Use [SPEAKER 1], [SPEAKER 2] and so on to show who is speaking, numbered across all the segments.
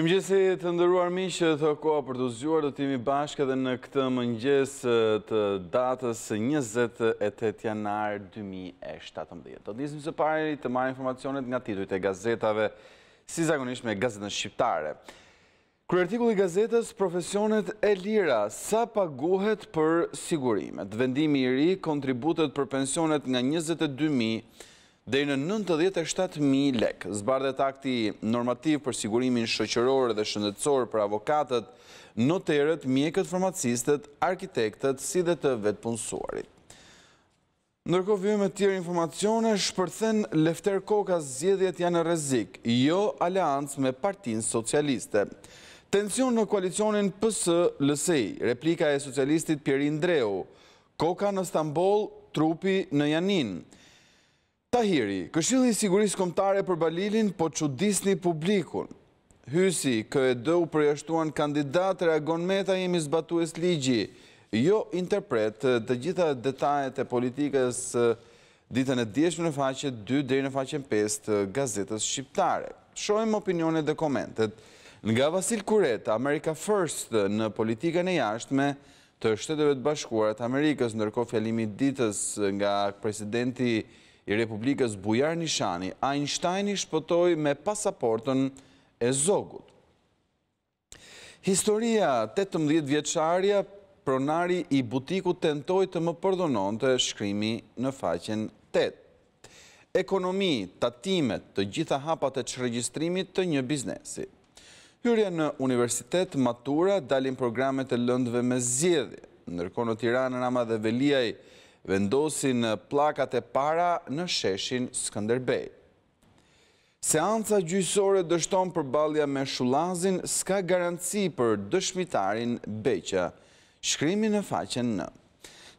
[SPEAKER 1] Më gjësi të ndëruar mi që të koa për të zhuar, do t'imi bashkë edhe në këtë më gjës të datës 28 janar 2017. Do disim se pari të marë informacionet nga titujt e gazetave, si zakonisht me gazetën shqiptare. Kërë i gazetës, profesionet e lira, sa paguhet për sigurimet? Vendimi i ri kontributet për pensionet nga 22.000 dhe në 97.000 lek. Zbardet akti normativ për sigurimin shëqëror dhe shëndetsor për avokatët, noterët, mjekët formacistët, arkitektët, si dhe të vetëpunësuarit. Ndërkohë vjojë me tjerë informacione, shpërthen lefter koka zjedhjet janë rezik, jo aleancë me partin socialiste. Tension në koalicionin PS-LSI, replika e socialistit Pierin Dreu, koka në Stambol, trupi në Janinë, Tahiri, këshillë i sigurisë komptare për Balilin po që disni publikun. Hysi, kë e u përjashtuan kandidat reagon meta jemi zbatues ligji. Jo interpret të gjitha detajet e politikës eh, ditën e djeshme në faqet 2 dhe në faqen 5 të gazetës shqiptare. Shohem opinionet dhe komentet. Nga Vasil Kuret, America First në politikën e jashtme të shteteve të bashkuarat Amerikës, nërko fjalimi ditës nga presidenti i Republikës Bujar Nishani, Einstein i shpëtoj me pasaportën e Zogut. Historia 18 vjeqarja, pronari i butiku tentoj të më përdonon të shkrimi në faqen 8. Ekonomi, tatimet, të gjitha hapat e qëregjistrimit të një biznesi. Hyrja në universitet matura dalin programet e lëndëve me zjedhje, nërkono në Rama dhe Veliaj, vendosin plakat e para në sheshin Skanderbej. Seanca gjysore dështon për balja me shulazin s'ka garanci për dëshmitarin beqa. Shkrimi në faqen në.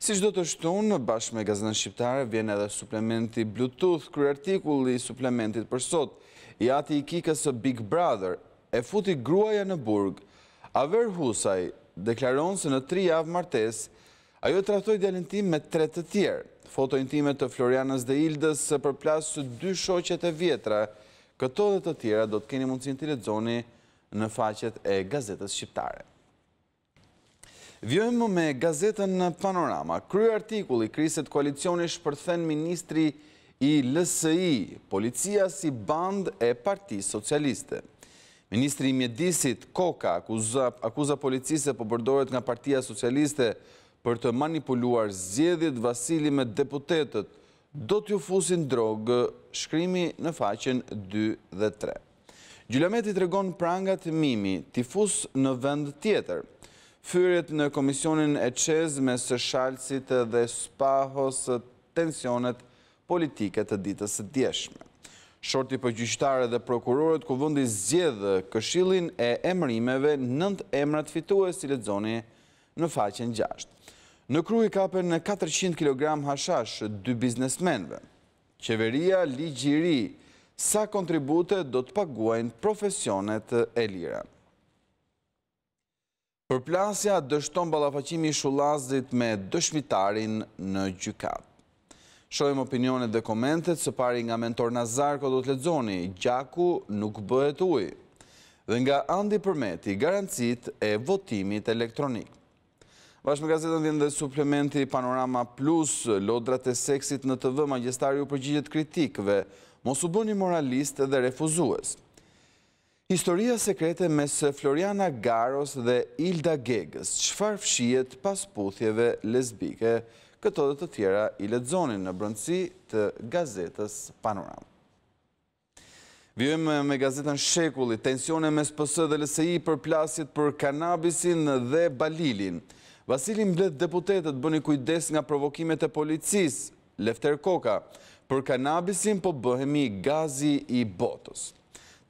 [SPEAKER 1] Si shdo të shtunë, në bashkë me gazdan shqiptare, vjen edhe suplementi Bluetooth, kërë artikulli suplementit për sot, i ati i kikës së Big Brother, e futi gruaja në burg, Aver Husaj deklaron se në tri javë martesë, Ajo të ratoj djelin me tre të tjerë. Foto intime të Florianës dhe Ildës së përplasë së dy shoqet e vjetra. Këto dhe të tjera do të keni mundësin të redzoni në faqet e Gazetës Shqiptare. Vjojmë me Gazetën në Panorama. Kry kriset koalicioni shpërthen ministri i LSI, policia si band e parti socialiste. Ministri i mjedisit Koka akuza policise po përdoret nga partia socialiste për të manipuluar zjedhjet Vasili me deputetet, do t'ju fusin drogë shkrimi në faqen 2 dhe 3. Gjulameti të regon prangat mimi t'i fus në vend tjetër. Fyret në komisionin e qez me së shalësit dhe spahos tensionet politike të ditës të djeshme. Shorti për gjyqtare dhe prokurorët ku vëndi zjedhë këshilin e emrimeve nënd emrat fitues i zoni në faqen gjasht. Në kru i kapën në 400 kg hashash dë biznesmenve. Qeveria, ligjiri, sa kontribute do të paguajnë profesionet e lira. Përplasja dështon balafacimi shulazit me dëshmitarin në gjykat. Shohim opinionet dhe komentet së pari nga mentor Nazarko do të ledzoni, gjaku nuk bëhet uj, dhe nga andi përmeti garancit e votimit elektronikë. Bashme gazetën vjen dhe suplementi Panorama Plus, lodrat e seksit në të vë magjestari u përgjigjet kritikve, mos u bëni moralist dhe refuzues. Historia sekrete mes Floriana Garos dhe Ilda Gegës, qëfar fshiet pas puthjeve lesbike, këto dhe të tjera i ledzonin në brëndësi të gazetës Panorama. Vjojmë me gazetën Shekulli, tensione mes pësë dhe lesej për plasit për kanabisin dhe balilin. Vasilin mbledh deputetet bëni kujdes nga provokimet e policis, Lefter Koka, për kanabisin po bëhemi gazi i botës.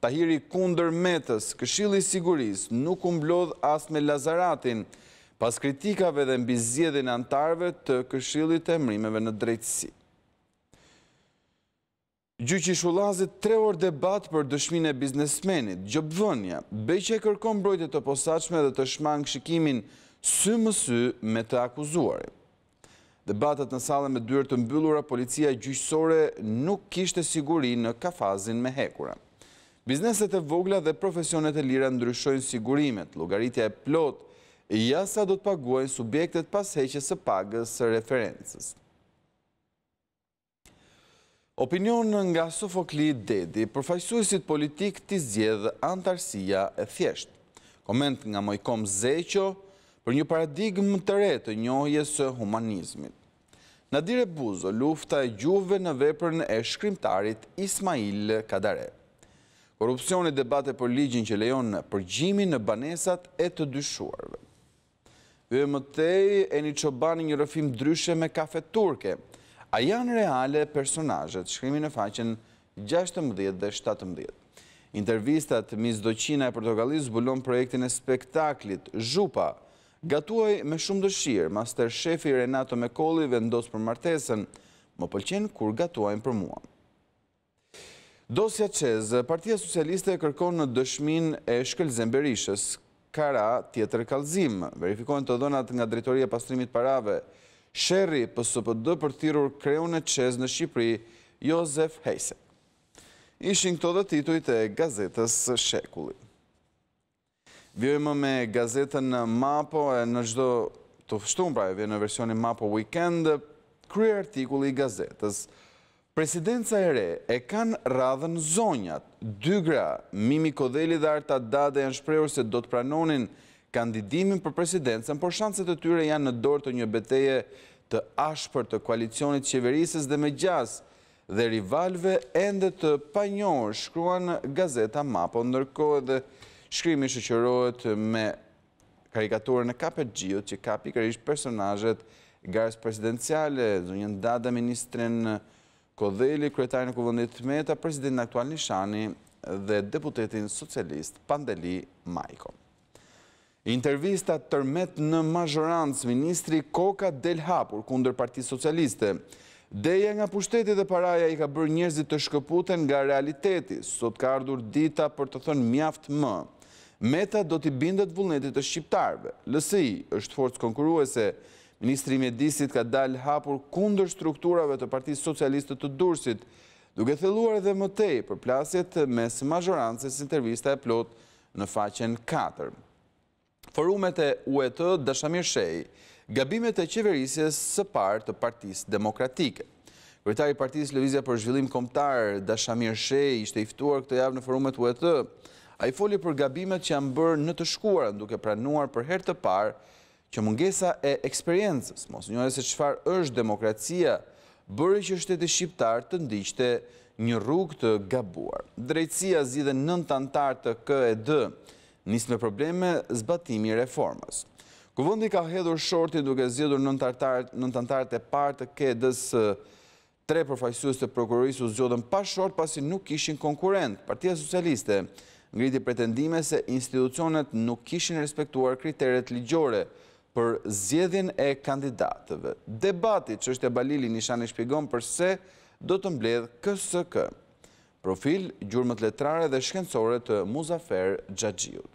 [SPEAKER 1] Tahiri kunder metës, këshili siguris, nuk umblodh as me Lazaratin, pas kritikave dhe mbizjedin antarve të këshillit e mrimeve në drejtësi. Gjyqi Shulazit tre orë debat për dëshmine biznesmenit, gjëbëvënja, be që e kërkom brojtet të posaqme dhe të shmangë shikimin sy më me të akuzuarit. Dhe në salën me dyrë të mbyllura, policia gjyqësore nuk kishte siguri në kafazin me hekura. Bizneset e vogla dhe profesionet e lira ndryshojnë sigurimet, logaritja e plot, e jasa do të paguajnë subjektet pas heqës e pagës së referencës. Opinion në nga Sofokli Dedi, përfajsuisit politik të zjedhë antarësia e thjeshtë. Komend nga Mojkom Zeqo, për një paradigm të re të njohjes së humanizmit. Në dire buzo, lufta e gjuve në veprën e shkrimtarit Ismail Kadare. Korupcioni debate për ligjin që lejon në përgjimi në banesat e të dyshuarve. Vë më tej e një qobani një rëfim dryshe me kafe turke. A janë reale personajët, shkrimi në faqen 16 dhe 17. Intervistat mizdoqina e Portogalis bulon projektin e spektaklit Zhupa, Gatuaj me shumë dëshirë, master shefi Renato Mekoli vendos për martesën, më pëlqen kur gatuajnë për mua. Dosja qezë, partia socialiste e kërkon në dëshmin e shkëll zemberishës, kara tjetër kalzim, verifikojnë të donat nga drejtoria pastrimit parave, shërri për së pëdë për tirur kreun e qezë në Shqipëri, Jozef Hejse. Ishin këto dhe tituit e gazetës Shekullit. Vjojmë me gazetën Mapo, në gjdo të fështum pra e vjojmë në versioni Mapo Weekend, e artikulli i gazetës. Presidenca e re e kanë radhën zonjat, dy gra, Mimi Kodheli dhe Arta Dade janë shprejur se do të pranonin kandidimin për presidencen, por shanset e tyre janë në dorë të një beteje të ashpër të koalicionit qeverises dhe me gjas dhe rivalve endë të panjohë, shkruan gazeta Mapo, ndërkohë dhe shkrimi shëqërojët me karikaturën e kapet gjio, që kapi kërish personajët garës presidenciale, zonjën dada ministren Kodheli, kretarën e kuvëndit Meta, presidentin aktual Nishani dhe deputetin socialist Pandeli Majko. Intervista tërmet në majorancë, ministri Koka del hapur kunder parti socialiste. Deja nga pushtetit dhe paraja i ka bërë njerëzit të shkëputen nga realiteti, sot ka ardhur dita për të thënë mjaft më. Meta do t'i bindet vullnetit të shqiptarve. Lësi është forcë konkuruese, Ministri Medisit ka dalë hapur kundër strukturave të Parti Socialistët të Dursit, duke theluar edhe mëtej për plasjet mes majorancës intervista e plot në faqen 4. Forumet e UET, Dashamir Shej, gabimet e qeverisjes së partë të Partis Demokratike. Vërtari Partis Levizja për Zhvillim Komtar, Dashamir Shej, ishte iftuar këtë javë në forumet UET, a i foli për gabimet që janë bërë në të shkuarën duke pranuar për her të parë që mungesa e eksperiencës, mos njëre se qëfar është demokracia, bërë që shtetë shqiptar të ndishte një rrug të gabuar. Drejtësia zidhe nën të antartë të KED njësë me probleme zbatimi reformës. Kuvëndi ka hedhur shorti duke zidhur nën të antartë e partë të e dësë tre përfajsus të prokurorisë u zjodën pa short pasi nuk ishin konkurent. Partia Socialiste ngriti pretendime se institucionet nuk kishin respektuar kriteret ligjore për zjedhin e kandidatëve. Debatit që është e balili një shani shpigon përse do të mbledhë kësë kë. Profil, gjurëmët letrare dhe shkendësore të Muzafer Gjagjiut.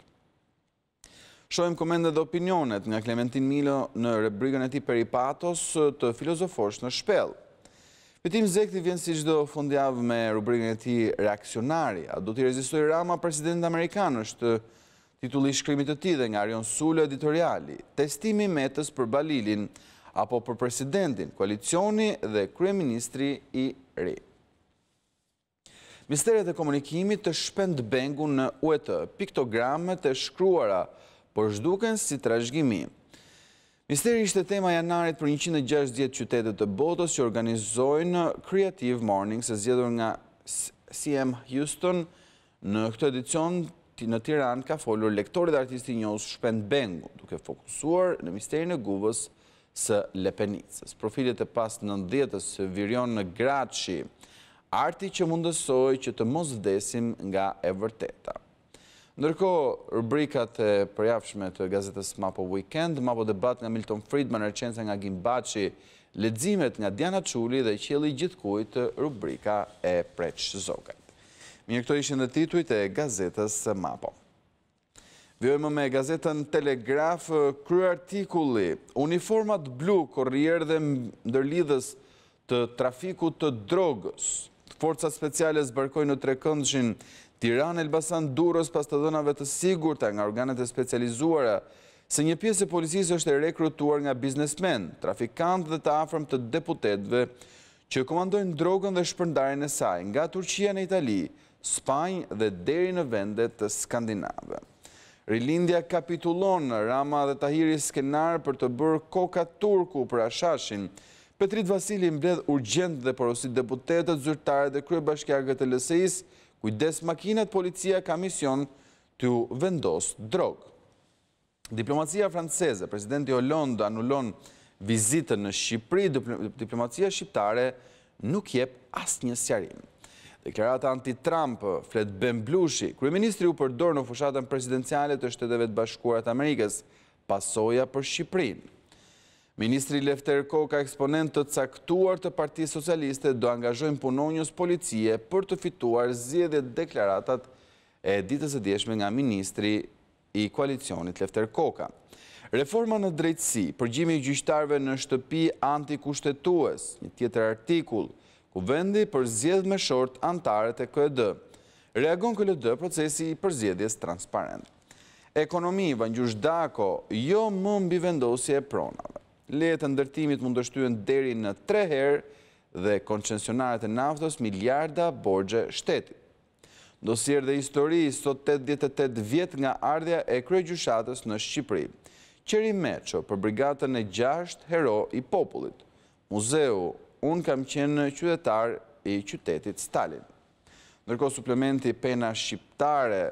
[SPEAKER 1] Shohem komende dhe opinionet nga Klementin Milo në rebrigën e ti peripatos të filozofosh në shpelë. Vetim Zekti vjen si gjithdo fundjavë me rubrikën e ti reakcionari. A do t'i rezistoj Rama, presidentin Amerikanë është titulli shkrimit të ti dhe nga Arion Sule editoriali. Testimi metës për Balilin, apo për presidentin, koalicioni dhe kryeministri i ri. Misteret e komunikimit të shpend bengu në uetë, piktogramet e shkruara, për po zhduken si trashgimim. Misteri ishte tema janarit për 160 qytetet të botës që organizojnë Creative Morning, se zjedur nga CM Houston në këtë edicion ti në Tiran ka folur lektorit artisti njës Shpend Bengu, duke fokusuar në misteri në guvës së Lepenicës. Profilit e pas në ndjetës së virion në Graci, arti që mundësoj që të mos vdesim nga e vërteta. Ndërko, rubrikat e përjafshme të gazetës Mapo Weekend, Mapo Debat nga Milton Friedman, rëqenëse nga Gimbaci, ledzimet nga Diana Quli dhe qëli gjithkujt rubrika e preç zogat. Mirë këto ishën dhe tituit e gazetës Mapo. Vjojmë me gazetën Telegraf, krye artikulli, uniformat blu, korrier dhe ndërlidhës të trafiku të drogës. Forca speciale zbarkojnë në trekëndshin Tiran, Elbasan, Duros pas të dënave të sigurta nga organet e specializuara, se një pjesë e policisë është e rekrutuar nga biznesmen, trafikant dhe të afrëm të deputetve që komandojnë drogën dhe shpërndarën e saj nga Turqia në Itali, Spajnë dhe deri në vendet të Skandinave. Rilindja kapitulon në Rama dhe Tahiri Skenar për të bërë koka turku për ashashin. Petrit Vasili mbledh urgent dhe porosit deputetet zyrtare dhe krybashkja gëtë lësejis kujdes makinat policia ka mision të vendos drogë. Diplomacia franceze, prezidenti Hollande anullon vizitën në Shqipëri, diplomacia shqiptare nuk jep asë një sjarim. Deklarata anti-Trump, flet Ben Blushi, kryeministri u përdor në fushatën presidenciale të shteteve të bashkurat Amerikës, pasoja për Shqipërinë. Ministri Lefter Koka eksponent të caktuar të Parti Socialiste do angazhojnë punonjës policie për të fituar zjedhe deklaratat e ditës e djeshme nga Ministri i Koalicionit Lefter Koka. Reforma në drejtësi, përgjimi i gjyshtarve në shtëpi antikushtetues, një tjetër artikul, ku vendi për zjedhë me short antare të KED, reagon këllë dë procesi i për transparent. Ekonomi, vëngjush dako, jo më mbivendosje e pronave lejet të ndërtimit mund dështuen deri në tre herë dhe koncensionarët e naftës miljarda borgje shtetit. Dosier dhe histori sot 88 vjet nga ardhja e gjushatës në Shqipëri. Qeri Meqo për brigatën e gjasht hero i popullit. Muzeu, unë kam qenë qytetar i qytetit Stalin. Nërko suplementi pena shqiptare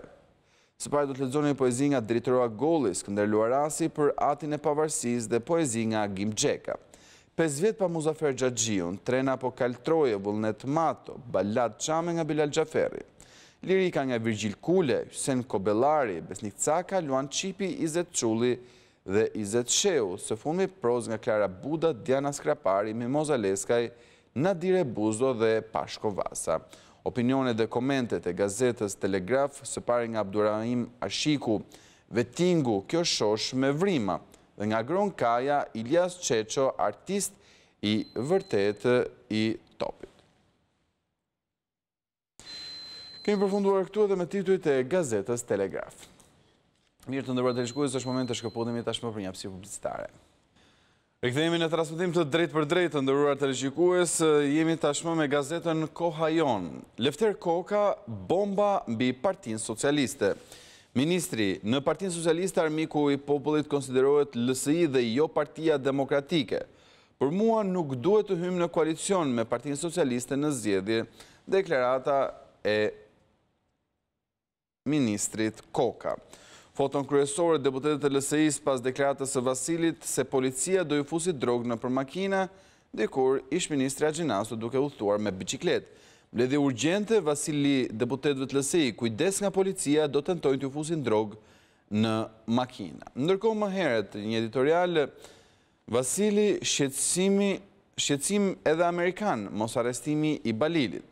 [SPEAKER 1] Së pari do të lezoni poezi nga dritëroa Golis, këndër Luarasi për atin e pavarsis dhe poezi nga Gim Gjeka. Pes vjet pa Muzafer Gjagjion, trena po kaltroje, vullnet mato, balat qame nga Bilal Gjaferi. Lirika nga Virgjil Kule, Sen Kobelari, Besnik Caka, Luan Qipi, Izet Quli dhe Izet Sheu. Së fundi proz nga Klara Buda, Diana Skrapari, Mimoza Leskaj, Nadire Buzo dhe Pashko Vasa. Opinionet dhe komentet e Gazetës Telegraf së pari nga Abdurrahim Ashiku, vetingu kjo shosh me vrima dhe nga Gron Kaja, Iljas Qeqo, artist i vërtetë i topit. Kemi përfunduar këtu edhe me titujt e Gazetës Telegraf. Mirë të ndërbër të lëshkujës, është moment të shkëpudimit tashmë për një apsi publicitare. E këtë jemi në trasmetim të drejt për drejt të ndërruar të regjikues, jemi tashmë me gazetën Koha Jon. Lefter Koka, bomba mbi partinë socialiste. Ministri, në partinë socialiste armiku i popullit konsiderohet lësëi dhe jo partia demokratike. Për mua nuk duhet të hymë në koalicion me partinë socialiste në zjedhje, deklarata e ministrit Koka. Foton kryesore deputetet e LSI-s pas deklaratës e Vasilit se policia do ju fusit drogë në për makina, dhe kur ishë ministri Aginasu duke uthuar me biciklet. Mledhe urgjente, Vasili deputetve të LSI, kujdes nga policia, do të nëtojnë të ju fusin drogë në makina. Ndërko më heret, një editorial, Vasili shqecim edhe Amerikan, mos arestimi i Balilit.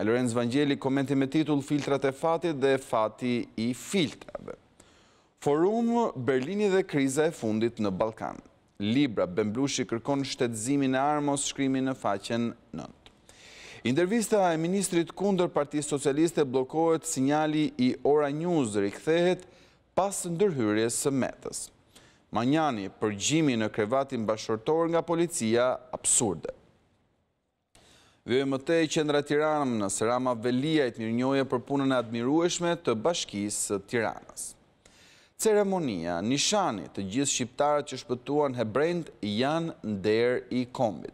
[SPEAKER 1] Lorenz Vangjeli komenti me titull Filtrat e fatit dhe fati i filtrave. Forum Berlini dhe kriza e fundit në Balkan. Libra Bemblushi kërkon shtetëzimin e armos, shkrimi në faqen nëndë. Intervista e ministrit kunder Parti Socialiste blokohet sinjali i Ora News rikthehet pas ndërhyrje së metës. Manjani përgjimi në krevatin bashkërtor nga policia absurde. VMT i qendra Tiranëm në Serama Velia i të mirënjoje për punën e admirueshme të bashkisë Tiranës ceremonia, nishani të gjithë shqiptarët që shpëtuan brend, janë nder i kombit.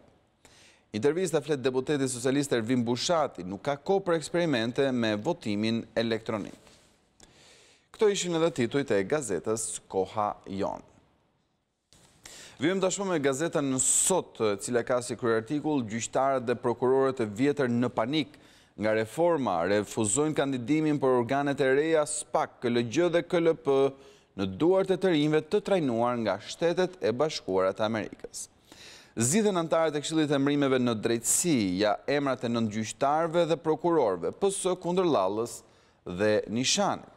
[SPEAKER 1] Intervista fletë deputeti socialist Ervin Bushati nuk ka ko për eksperimente me votimin elektronik. Këto ishin edhe titujt e gazetës Koha Jonë. Vim të shumë me gazetën në sot, cila ka si kërë artikul, gjyqtarët dhe prokurorët e vjetër në panik nga reforma, refuzojnë kandidimin për organet e reja SPAK, këllëgjë dhe këllëpë, në duart e të rinjve të trajnuar nga shtetet e bashkuarat Amerikës. Zidhen antarët e kshilit e mrimeve në drejtësi, ja emrat e nëndgjyshtarve dhe prokurorve, pësë kundër lallës dhe nishanë.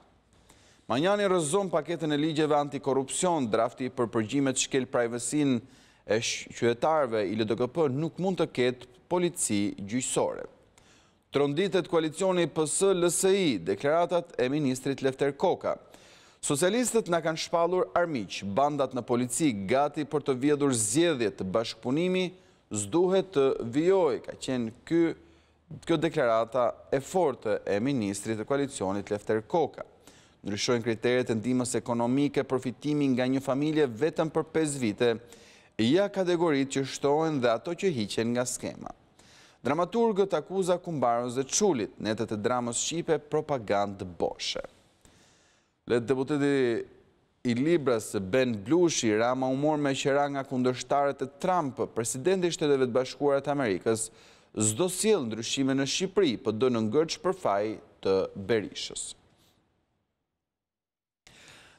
[SPEAKER 1] Manjani rëzon paketën e ligjeve antikorupcion, drafti për përgjimet shkel privacy e qyetarve i LDKP nuk mund të ketë polici gjyqësore. Tronditet koalicioni PS-LSI, deklaratat e Ministrit Lefter Koka, Socialistët në kanë shpalur armiq, bandat në polici gati për të vjedhur zjedhjet të bashkëpunimi, zduhet të vjoj, ka qenë kjo deklarata e fortë e Ministrit e Koalicionit Lefter Koka. Ndryshojnë kriterit e ndimës ekonomike, profitimin nga një familje vetëm për 5 vite, ja kategorit që shtohen dhe ato që hiqen nga skema. Dramaturgët akuza kumbarës dhe qulit, netet e dramës Shqipe propagandë boshe. Letë deputeti i Libras, Ben Blushi, rama umor me qëra nga kundështarët e Trump, presidenti shteteve të bashkuarat Amerikës, zdo s'jelë ndryshime në Shqipëri, për po do në ngërqë për faj të Berishës.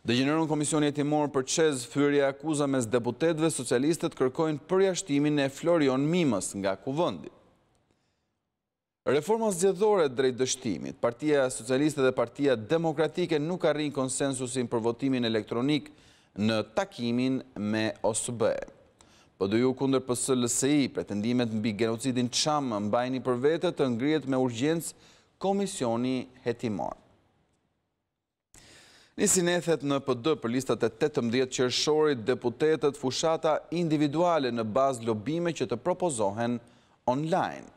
[SPEAKER 1] Dhe gjenërën Komision e Timor për qez fyrja akuza mes deputetve socialistët kërkojnë përjashtimin e Florion Mimës nga kuvëndit. Reforma zgjedhore drejt dështimit, partia socialiste dhe partia demokratike nuk arrin konsensusin për votimin elektronik në takimin me OSB. Përdoju kunder për se pretendimet në bi genocidin qamë në bajni për vete të ngrijet me urgjens komisioni hetimor. Nisi sinethet në pëdë për listat e 18 qërëshorit deputetet fushata individuale në bazë lobime që të propozohen online.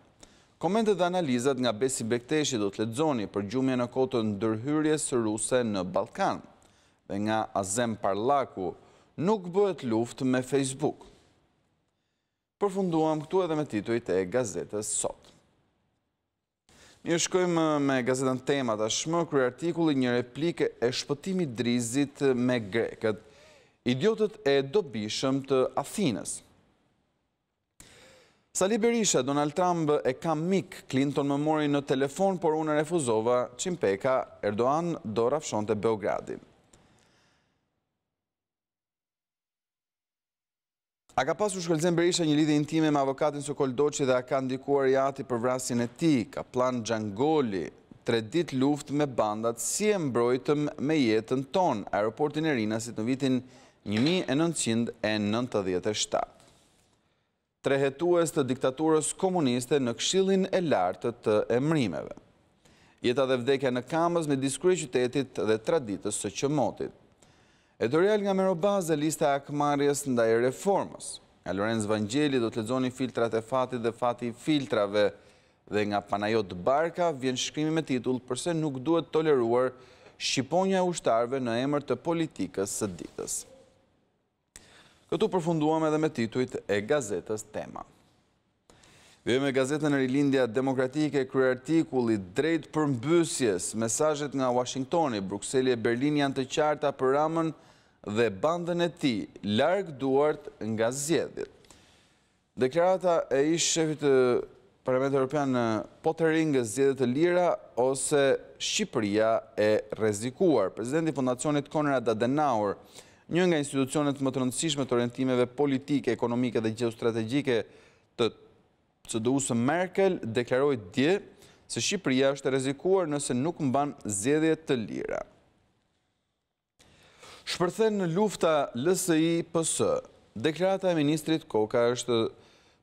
[SPEAKER 1] Komendet dhe analizat nga Besi Bekteshi do të ledzoni për gjumje në kotën ndërhyrjes ruse në Balkan dhe nga Azem Parlaku nuk bëhet luft me Facebook. Përfunduam këtu edhe me titujt e gazetës sot. Një shkojmë me gazetën tema të shmë, kërë artikulli një replike e shpëtimit drizit me greket, idiotët e dobishëm të Athinës. Sali Berisha, Donald Trump e kam mik, Clinton më mori në telefon, por unë refuzova, që në peka Erdoğan do rafshonte Beogradin. A ka pasur shkëllëzen Berisha një lidi intime me avokatin së koldoqi dhe a ka ndikuar i ati për vrasin e ti, ka plan gjangoli, tre dit luft me bandat, si e mbrojtëm me jetën ton, aeroportin e rinasit në vitin 1997 trehetues të diktaturës komuniste në kshilin e lartë të emrimeve. Jeta dhe vdekja në kamës me diskurje qytetit dhe traditës së qëmotit. E të real nga mero bazë e lista akmarjes nda e reformës. Nga Lorenz Vangjeli do të lezoni filtrat e fatit dhe fati filtrave dhe nga panajot barka vjen shkrimi me titull përse nuk duhet toleruar shqiponja e ushtarve në emër të politikës së ditës. Këtu përfunduam edhe me tituit e gazetës tema. Vjëm e gazetën e rilindja demokratike, kërë artikulli drejt për mbësjes, mesajet nga Washingtoni, Bruxelles e Berlin janë të qarta për ramën dhe bandën e ti, largë duart nga zjedhjet. Deklarata e ishë shefit të Parlamentë Europian në potërin nga zjedhjet të lira, ose Shqipëria e rezikuar. Prezidenti Fondacionit Konrad Adenauer, një nga institucionet më të rëndësishme të orientimeve politike, ekonomike dhe geostrategike të CDU-së Merkel, deklarojt dje se Shqipëria është rezikuar nëse nuk mban zedje të lira. Shpërthen në lufta LSI pësë, deklarata e Ministrit Koka është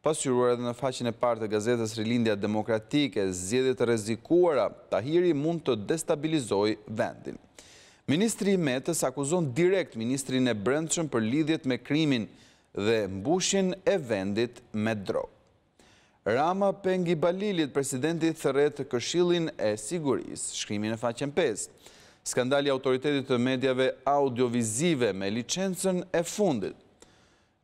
[SPEAKER 1] pasyruar edhe në faqin e partë të gazetës Rilindja Demokratike, zjedit rezikuara, tahiri mund të destabilizoj vendin. Ministri Metës akuzon direkt Ministrin e Brendshëm për lidhjet me krimin dhe mbushin e vendit me drogë. Rama Pengi Balilit, presidenti thëret të këshilin e siguris, shkrimin e faqen 5, skandali autoritetit të medjave audiovizive me licensën e fundit.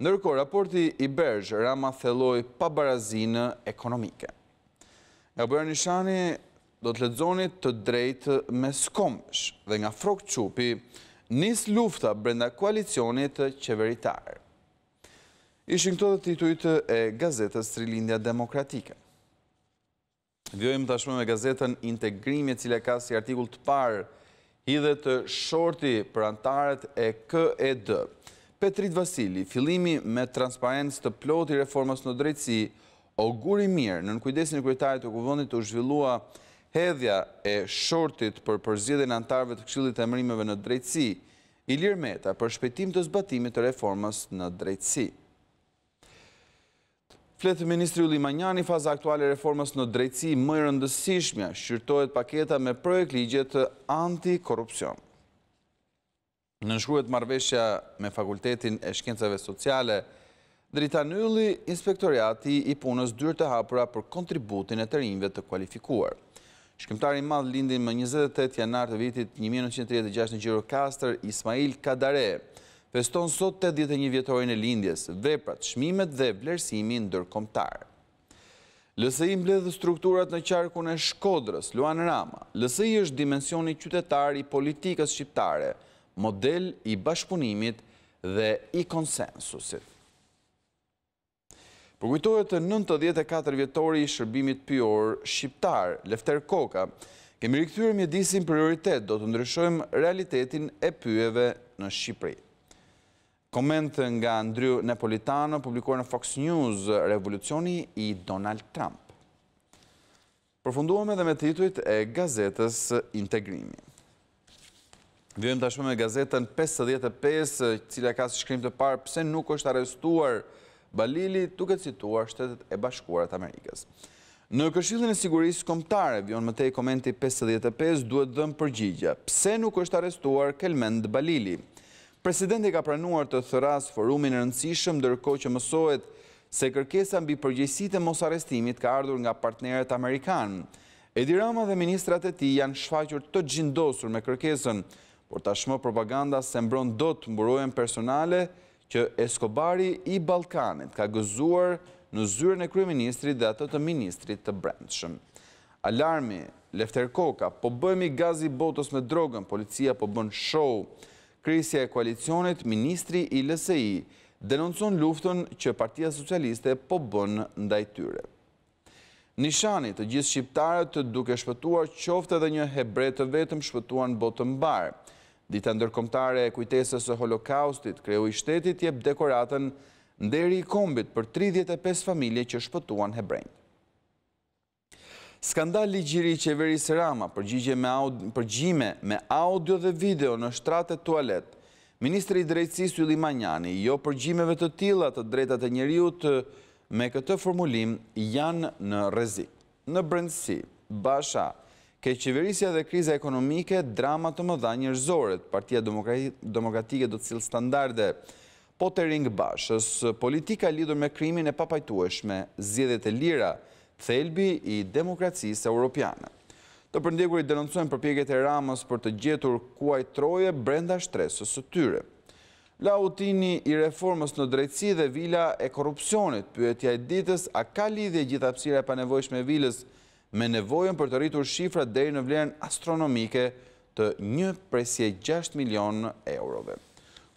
[SPEAKER 1] Nërko, raporti i bërgjë, Rama theloj pabarazinë ekonomike. Nga bërë një shani, do të ledzoni të drejt me skombësh dhe nga frok qupi njës lufta brenda koalicionit qeveritarë. Ishin këto dhe titujtë e Gazetës Trilindja Demokratike. Vjojmë të ashme me Gazetën Integrimje, cile ka si artikull të parë i të shorti për antaret e KED. Petrit Vasili, filimi me transparentës të ploti reformës në drejtësi, o guri mirë në nënkujdesin e kujtajt të kuvëndit të zhvillua nështë hedhja e shortit për në antarve të këshillit e mërimeve në drejtësi, Ilir Meta për shpetim të zbatimit të reformës në drejtësi. Fletë Ministri Uli Manjani, faza aktuale reformës në drejtësi mëjë rëndësishmja, shqyrtojt paketa me projekt ligjet anti-korupcion. Në nëshruet marveshja me Fakultetin e Shkencave Sociale, drita Uli, inspektoriati i punës dyrë të hapura për kontributin e të rinjve të kualifikuarë. Shkëmtari madh lindi më 28 janar të vitit 1936 në Gjirokastër, Ismail Kadare. Feston sot 81 vjetorin e lindjes, veprat, shmimet dhe vlerësimin dërkomtarë. Lësëi mbledhë strukturat në qarkun e Shkodrës, Luan Rama. Lësëi është dimensioni i politikës shqiptare, model i bashkëpunimit dhe i konsensusit. Përkujtojët e 94 vjetori i shërbimit pjor shqiptar, Lefter Koka, kemi rikëtyrë mjedisin prioritet do të ndryshojmë realitetin e pyjeve në Shqipëri. Koment nga Andrew Nepolitano, publikuar në Fox News, revolucioni i Donald Trump. Përfunduame dhe me titujt e gazetës Integrimi. Vjojmë të me gazetën 55, cila ka së shkrim të parë pëse nuk është arrestuar nështë Balili duke cituar shtetet e bashkuarat Amerikës. Në këshillin e sigurisë komptare, vion më tej komenti 55, duhet dhëmë përgjigja. Pse nuk është arestuar Kelmend Balili? Presidenti ka pranuar të thëras forumin rëndësishëm dërko që mësohet se kërkesa mbi përgjësit e mos arestimit ka ardhur nga partneret Amerikanë. Edi Rama dhe ministrat e ti janë shfaqur të gjindosur me kërkesën, por tashmë propaganda se mbron do të mburojen personale që Eskobari i Balkanit ka gëzuar në zyrën e kryeministrit dhe ato të ministrit të brendshëm. Alarmi, lefterkoka, po bëmi gazi botës me drogën, policia po bën show, krisja e koalicionit, ministri i LSI, denoncon luftën që partia socialiste po bën ndajtyre. Nishani të gjithë shqiptarët të duke shpëtuar qofte dhe një hebre të vetëm shpëtuan botën barë, Dita ndërkomtare e kujtesës e holokaustit, kreu i shtetit jep dekoratën nderi i kombit për 35 familje që shpëtuan hebrejnë. Skandal i gjiri qeveri Serama përgjime me audio dhe video në shtrate toalet, Ministri i Drejtësis Juli Manjani, jo përgjimeve të tila të drejtate njëriut me këtë formulim janë në rezik. Në brendësi, basha Ke qeverisja dhe kriza ekonomike, drama të më dha njërzoret. Partia demokratike do të cilë standarde. Po të ringë bashës, politika lidur me krimin e papajtueshme, zjedet e lira, thelbi i demokracisë e Europiane. Të përndegurit denoncojnë për e ramës për të gjetur kuaj troje brenda shtresës së tyre. Lautini i reformës në drejtësi dhe vila e korupcionit, pyetja e ditës, a ka lidhje gjithapsire e panevojshme vilës, me nevojën për të rritur shifra deri në vlerën astronomike të një presje 6 milion eurove.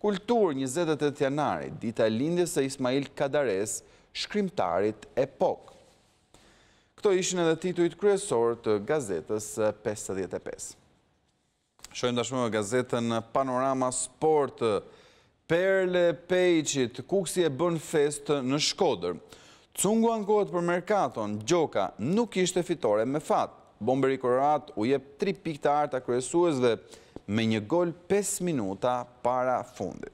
[SPEAKER 1] Kultur 28 janari, dita lindjes e Ismail Kadares, shkrimtarit epok. Këto ishin edhe titujt kryesor të gazetës 55. Shohim dashme me gazetën Panorama Sport, Perle Pejqit, kuksi e bën fest në Shkoderë. Shkodër. Cungu angohet për Merkaton, Gjoka nuk ishte fitore me fatë. Bomberi Korat u jep 3 pikta arta kresues dhe me një gol 5 minuta para fundit.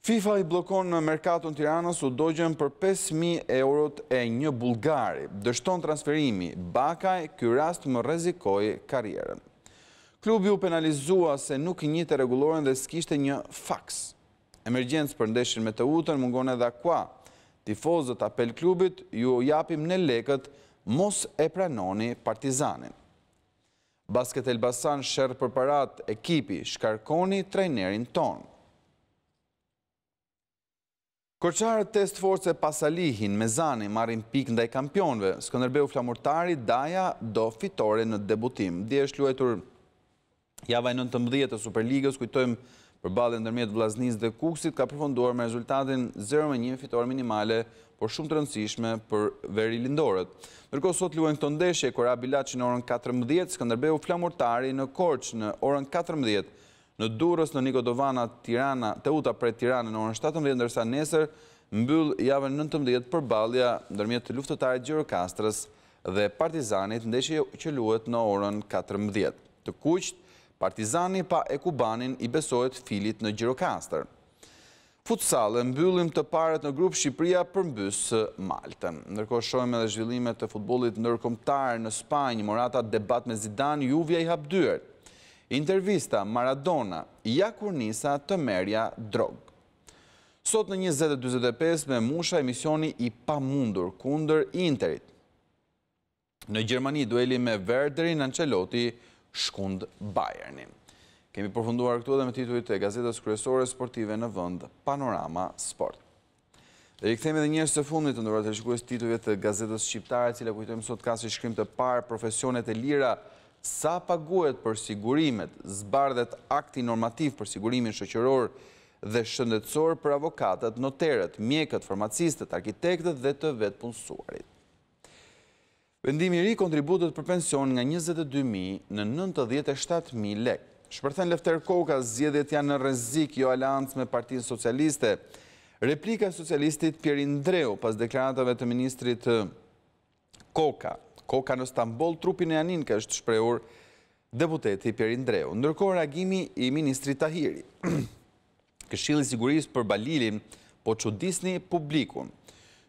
[SPEAKER 1] FIFA i blokon në Merkaton Tiranës u dojgjën për 5.000 eurot e një bulgari. Dështon transferimi, bakaj, kër rast më rezikoj karierën. Klubi u penalizua se nuk një të regulorën dhe s'kishte një faks. Emergjens për ndeshin me të utën mungon edhe akua tifozët apel klubit ju japim në lekët mos e pranoni partizanin. Basket Elbasan shërë për parat ekipi shkarkoni trajnerin tonë. Korqarë test force pasalihin me zani marim pik ndaj kampionve, Skënderbeu Flamurtari daja do fitore në debutim. Dje është luetur java e 19 të Superligës, kujtojmë për balë e ndërmjet Vlaznis dhe Kuksit ka përfonduar me rezultatin 0-1 fitore minimale, por shumë të rëndësishme për veri lindorët. Nërko sot luen këto ndeshje, kora bilat që në orën 14, Skanderbeu Flamurtari në Korç në orën 14, në Durës në Niko Dovana, Tirana, Teuta pre Tirana në orën 17, ndërsa nesër, mbyll javën 19 për balja ndërmjet të luftotare Gjero Kastrës dhe Partizanit, ndeshje që luet në orën 14. Të kuqt, Partizani pa e Kubanin i besojt filit në Gjirokastër. Futsal mbyllim të paret në grupë Shqipria për mbysë Maltën. Nërkoshojme dhe zhvillimet të futbolit nërkomtar në Spajnë, morata debat me Zidane, juvja i hapdyrë. Intervista Maradona, ja kur nisa të merja drogë. Sot në 20.25 me musha emisioni i pamundur kunder Interit. Në Gjermani dueli me Verderin Ancelotti, shkund Bayernin. Kemi përfunduar këtu edhe me titujt e gazetës kryesore sportive në vënd Panorama Sport. Dhe i këthemi dhe njështë të fundit të ndurat e shkues titujve të gazetës shqiptare, cila kujtojmë sot si shkrim të parë profesionet e lira, sa paguet për sigurimet, zbardet akti normativ për sigurimin shëqëror dhe shëndetsor për avokatët, noterët, mjekët, farmacistët, arkitektët dhe të vetë punësuarit. Vendimi ri kontributet për pension nga 22.000 në 97.000 lek. Shpërthen Lefter Koka, zjedet janë në rezik jo alancë me partijës socialiste. Replika socialistit Pjeri Ndreu, pas deklaratave të ministrit eh, Koka. Koka në Stambol, trupin e anin ka është shpreur deputeti Pjeri Ndreu. Ndërkohë reagimi i ministri Tahiri. Këshillë i sigurisë për balilin, po që disni publikun,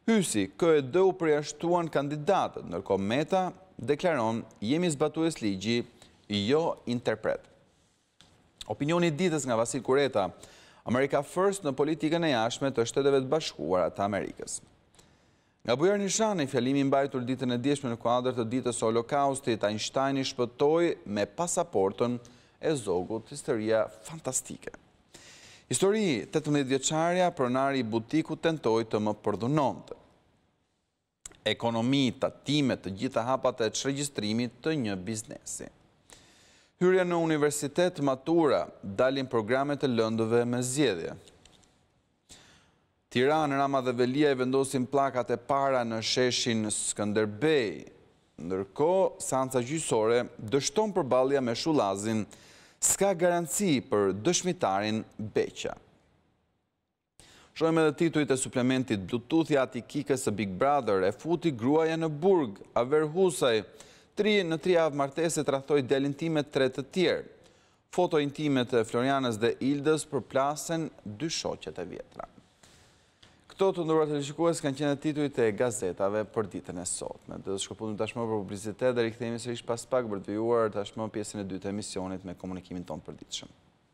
[SPEAKER 1] Hysi, e dë u përjashtuan kandidatët, nërko Meta deklaron, jemi zbatues ligji, jo interpret. Opinioni ditës nga Vasil Kureta, Amerika First në politikën e jashme të shteteve të bashkuar atë Amerikës. Nga Bujar Nishani, fjalimi mbajtur ditën e djeshme në kuadrë të ditës o holokaustit, Einstein i shpëtoj me pasaportën e zogut të istëria fantastike. Histori 18 vjeqarja për i butiku të të më përdhunonte. Ekonomi, tatimet, të gjitha hapat e qëregjistrimit të një biznesi. Hyrja në universitet matura, dalin programet e lëndëve me zjedhje. Tiran, Rama dhe Velia i vendosin plakat e para në sheshin Skanderbej. Ndërko, sanca gjysore dështon përbalja me shulazin s'ka garanci për dëshmitarin beqa. Shrojme edhe titujt e suplementit Bluetooth-i ati kikës e Big Brother, e futi gruaja në burg, a verhusaj, tri në tri avë martese të rathoj delintimet tre të tjerë. Foto intimet e Florianës dhe Ildës për plasen dy shoqet e vjetra. Këto të ndërruar të rishikues kanë qenë titujt e gazetave për ditën e sot. Në të shkëpunim tashmë për publizitet dhe rikëthejmë së ishë pas pak për të vijuar tashmë pjesën e dytë emisionit me komunikimin tonë për ditëshëmë.